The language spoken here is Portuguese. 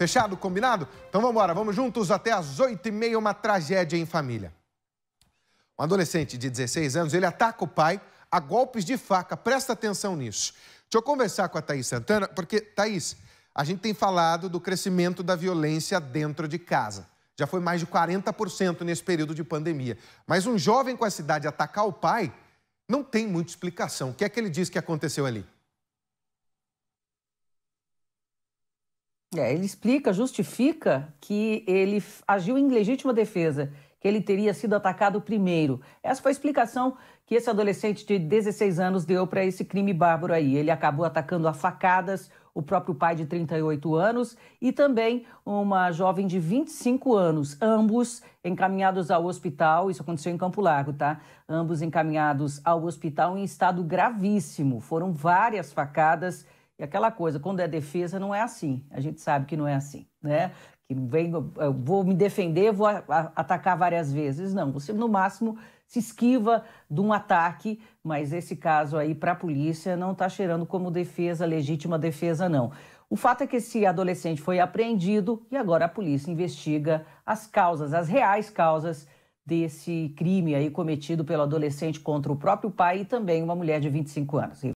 Fechado? Combinado? Então vamos embora, vamos juntos até as 8h30, uma tragédia em família. Um adolescente de 16 anos, ele ataca o pai a golpes de faca. Presta atenção nisso. Deixa eu conversar com a Thaís Santana, porque, Thaís, a gente tem falado do crescimento da violência dentro de casa. Já foi mais de 40% nesse período de pandemia. Mas um jovem com essa idade atacar o pai não tem muita explicação. O que é que ele diz que aconteceu ali? É, ele explica, justifica que ele agiu em legítima defesa, que ele teria sido atacado primeiro. Essa foi a explicação que esse adolescente de 16 anos deu para esse crime bárbaro aí. Ele acabou atacando a facadas o próprio pai de 38 anos e também uma jovem de 25 anos, ambos encaminhados ao hospital, isso aconteceu em Campo Largo, tá? Ambos encaminhados ao hospital em estado gravíssimo. Foram várias facadas e aquela coisa, quando é defesa, não é assim. A gente sabe que não é assim, né? Que vem, eu vou me defender, vou a, a, atacar várias vezes. Não, você no máximo se esquiva de um ataque, mas esse caso aí para a polícia não está cheirando como defesa, legítima defesa, não. O fato é que esse adolescente foi apreendido e agora a polícia investiga as causas, as reais causas desse crime aí cometido pelo adolescente contra o próprio pai e também uma mulher de 25 anos.